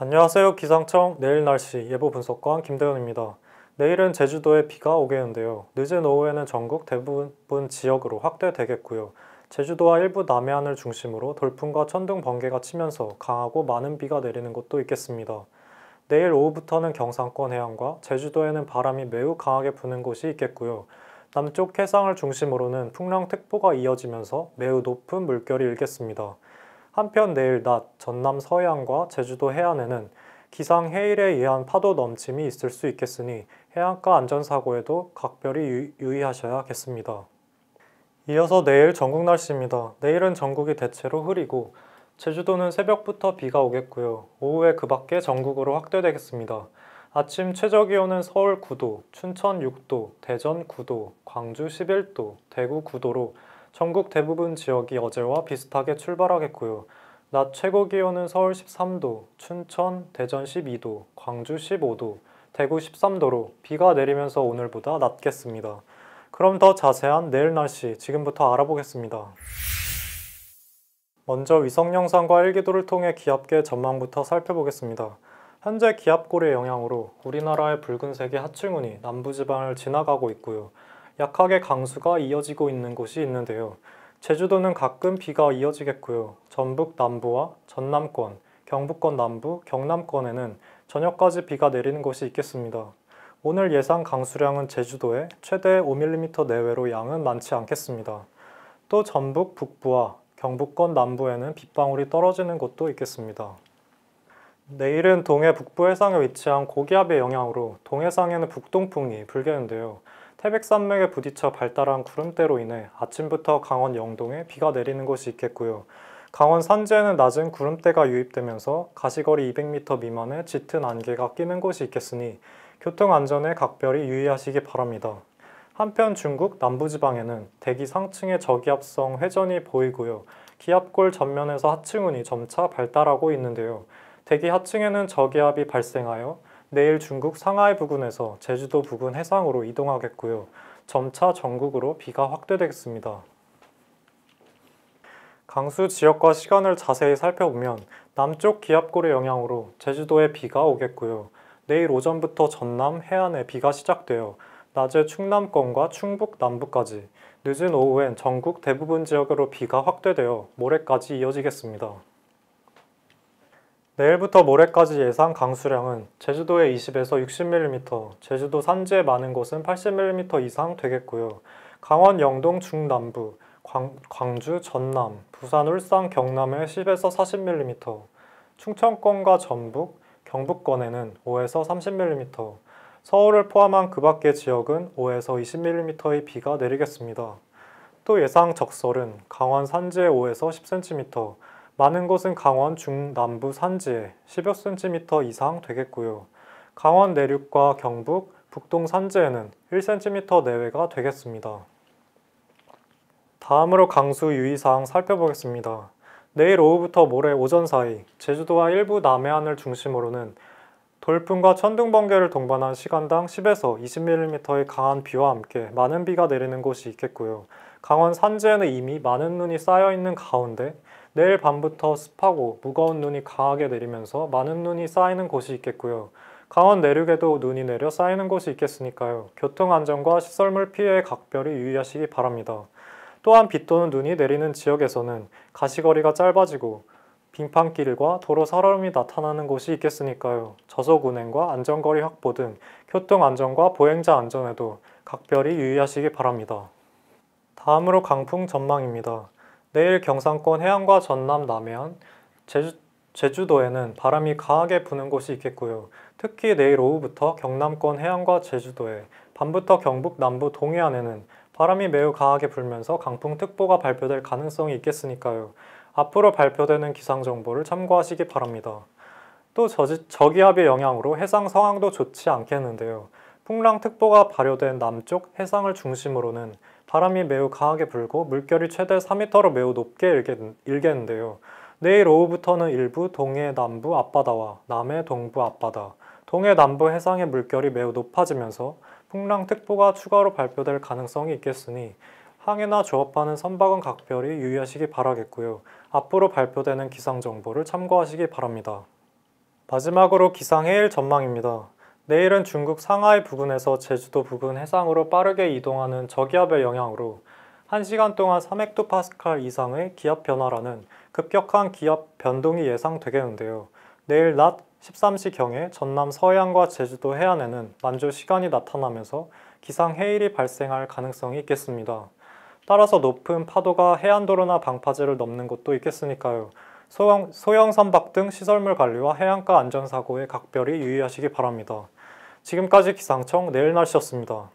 안녕하세요. 기상청 내일 날씨 예보 분석관 김대현입니다. 내일은 제주도에 비가 오겠는데요. 늦은 오후에는 전국 대부분 지역으로 확대되겠고요. 제주도와 일부 남해안을 중심으로 돌풍과 천둥 번개가 치면서 강하고 많은 비가 내리는 곳도 있겠습니다. 내일 오후부터는 경상권 해안과 제주도에는 바람이 매우 강하게 부는 곳이 있겠고요. 남쪽 해상을 중심으로는 풍랑특보가 이어지면서 매우 높은 물결이 일겠습니다. 한편 내일 낮 전남 서해안과 제주도 해안에는 기상 해일에 의한 파도 넘침이 있을 수 있겠으니 해안가 안전사고에도 각별히 유의하셔야겠습니다. 이어서 내일 전국 날씨입니다. 내일은 전국이 대체로 흐리고 제주도는 새벽부터 비가 오겠고요. 오후에 그 밖에 전국으로 확대되겠습니다. 아침 최저 기온은 서울 9도, 춘천 6도, 대전 9도, 광주 11도, 대구 9도로 전국 대부분 지역이 어제와 비슷하게 출발하겠고요. 낮 최고 기온은 서울 13도, 춘천, 대전 12도, 광주 15도, 대구 13도로 비가 내리면서 오늘보다 낮겠습니다. 그럼 더 자세한 내일 날씨 지금부터 알아보겠습니다. 먼저 위성 영상과 일기도를 통해 기압계 전망부터 살펴보겠습니다. 현재 기압골의 영향으로 우리나라의 붉은색의 하층운이 남부지방을 지나가고 있고요. 약하게 강수가 이어지고 있는 곳이 있는데요. 제주도는 가끔 비가 이어지겠고요. 전북 남부와 전남권, 경북권 남부, 경남권에는 저녁까지 비가 내리는 곳이 있겠습니다. 오늘 예상 강수량은 제주도에 최대 5mm 내외로 양은 많지 않겠습니다. 또 전북 북부와 경북권 남부에는 빗방울이 떨어지는 곳도 있겠습니다. 내일은 동해 북부 해상에 위치한 고기압의 영향으로 동해상에는 북동풍이 불겠는데요. 태백산맥에 부딪혀 발달한 구름대로 인해 아침부터 강원 영동에 비가 내리는 곳이 있겠고요. 강원 산지에는 낮은 구름대가 유입되면서 가시거리 200m 미만의 짙은 안개가 끼는 곳이 있겠으니 교통 안전에 각별히 유의하시기 바랍니다. 한편 중국 남부지방에는 대기 상층의 저기압성 회전이 보이고요. 기압골 전면에서 하층운이 점차 발달하고 있는데요. 대기 하층에는 저기압이 발생하여 내일 중국 상하이 부근에서 제주도 부근 해상으로 이동하겠고요. 점차 전국으로 비가 확대되겠습니다. 강수 지역과 시간을 자세히 살펴보면 남쪽 기압골의 영향으로 제주도에 비가 오겠고요. 내일 오전부터 전남 해안에 비가 시작되어 낮에 충남권과 충북 남부까지, 늦은 오후엔 전국 대부분 지역으로 비가 확대되어 모레까지 이어지겠습니다. 내일부터 모레까지 예상 강수량은 제주도에 20에서 60mm, 제주도 산지에 많은 곳은 80mm 이상 되겠고요. 강원 영동 중남부, 광, 주 전남, 부산 울산 경남에 10에서 40mm, 충청권과 전북, 경북권에는 5에서 30mm, 서울을 포함한 그 밖의 지역은 5에서 20mm의 비가 내리겠습니다. 또 예상 적설은 강원 산지에 5에서 10cm, 많은 곳은 강원 중남부 산지에 10여 cm 이상 되겠고요. 강원 내륙과 경북, 북동 산지에는 1cm 내외가 되겠습니다. 다음으로 강수 유의사항 살펴보겠습니다. 내일 오후부터 모레 오전 사이 제주도와 일부 남해안을 중심으로는 돌풍과 천둥 번개를 동반한 시간당 10에서 20mm의 강한 비와 함께 많은 비가 내리는 곳이 있겠고요. 강원 산지에는 이미 많은 눈이 쌓여 있는 가운데 내일 밤부터 습하고 무거운 눈이 강하게 내리면서 많은 눈이 쌓이는 곳이 있겠고요. 강원 내륙에도 눈이 내려 쌓이는 곳이 있겠으니까요. 교통안전과 시설물 피해에 각별히 유의하시기 바랍니다. 또한 비 또는 눈이 내리는 지역에서는 가시거리가 짧아지고 빙판길과 도로 사람이 나타나는 곳이 있겠으니까요. 저속 운행과 안전거리 확보 등 교통 안전과 보행자 안전에도 각별히 유의하시기 바랍니다. 다음으로 강풍 전망입니다. 내일 경상권 해안과 전남 남해안, 제주, 제주도에는 바람이 강하게 부는 곳이 있겠고요. 특히 내일 오후부터 경남권 해안과 제주도에, 밤부터 경북 남부 동해안에는 바람이 매우 강하게 불면서 강풍특보가 발표될 가능성이 있겠으니까요. 앞으로 발표되는 기상정보를 참고하시기 바랍니다. 또 저지, 저기압의 영향으로 해상 상황도 좋지 않겠는데요. 풍랑특보가 발효된 남쪽 해상을 중심으로는 바람이 매우 강하게 불고 물결이 최대 4m로 매우 높게 일겠는데요. 내일 오후부터는 일부 동해 남부 앞바다와 남해 동부 앞바다, 동해 남부 해상의 물결이 매우 높아지면서 풍랑특보가 추가로 발표될 가능성이 있겠으니 항해나 조업하는 선박은 각별히 유의하시기 바라겠고요. 앞으로 발표되는 기상정보를 참고하시기 바랍니다. 마지막으로 기상해일 전망입니다. 내일은 중국 상하이 부근에서 제주도 부근 해상으로 빠르게 이동하는 저기압의 영향으로 1시간 동안 3헥토파스칼 이상의 기압 변화라는 급격한 기압 변동이 예상되겠는데요. 내일 낮 13시경에 전남 서해안과 제주도 해안에는 만조 시간이 나타나면서 기상해일이 발생할 가능성이 있겠습니다. 따라서 높은 파도가 해안도로나 방파제를 넘는 것도 있겠으니까요. 소형, 소형 선박 등 시설물 관리와 해안가 안전사고에 각별히 유의하시기 바랍니다. 지금까지 기상청 내일 날씨였습니다.